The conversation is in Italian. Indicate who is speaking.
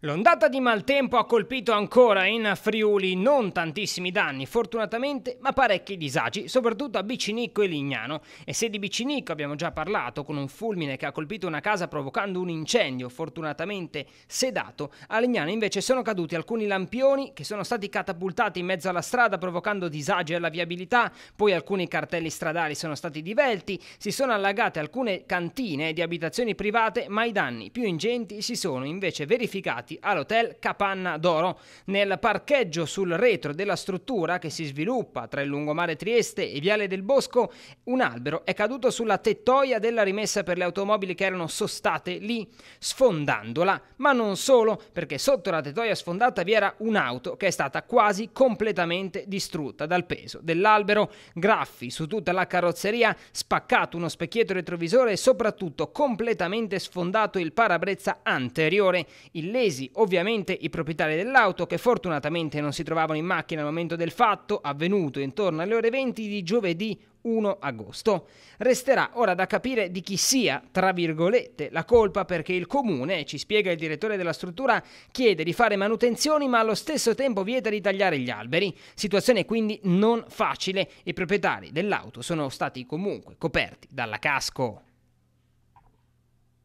Speaker 1: L'ondata di maltempo ha colpito ancora in Friuli non tantissimi danni, fortunatamente, ma parecchi disagi, soprattutto a Bicinicco e Lignano. E se di Bicinicco abbiamo già parlato, con un fulmine che ha colpito una casa provocando un incendio, fortunatamente sedato, a Lignano invece sono caduti alcuni lampioni che sono stati catapultati in mezzo alla strada provocando disagi alla viabilità, poi alcuni cartelli stradali sono stati divelti, si sono allagate alcune cantine di abitazioni private, ma i danni più ingenti si sono invece verificati trovati all'hotel Capanna d'Oro. Nel parcheggio sul retro della struttura che si sviluppa tra il lungomare Trieste e Viale del Bosco, un albero è caduto sulla tettoia della rimessa per le automobili che erano sostate lì, sfondandola, ma non solo, perché sotto la tettoia sfondata vi era un'auto che è stata quasi completamente distrutta dal peso dell'albero, graffi su tutta la carrozzeria, spaccato uno specchietto retrovisore e soprattutto completamente sfondato il parabrezza anteriore, illesi offesi ovviamente i proprietari dell'auto che fortunatamente non si trovavano in macchina al momento del fatto avvenuto intorno alle ore 20 di giovedì 1 agosto. Resterà ora da capire di chi sia, tra virgolette, la colpa perché il comune, ci spiega il direttore della struttura, chiede di fare manutenzioni ma allo stesso tempo vieta di tagliare gli alberi. Situazione quindi non facile. I proprietari dell'auto sono stati comunque coperti dalla casco.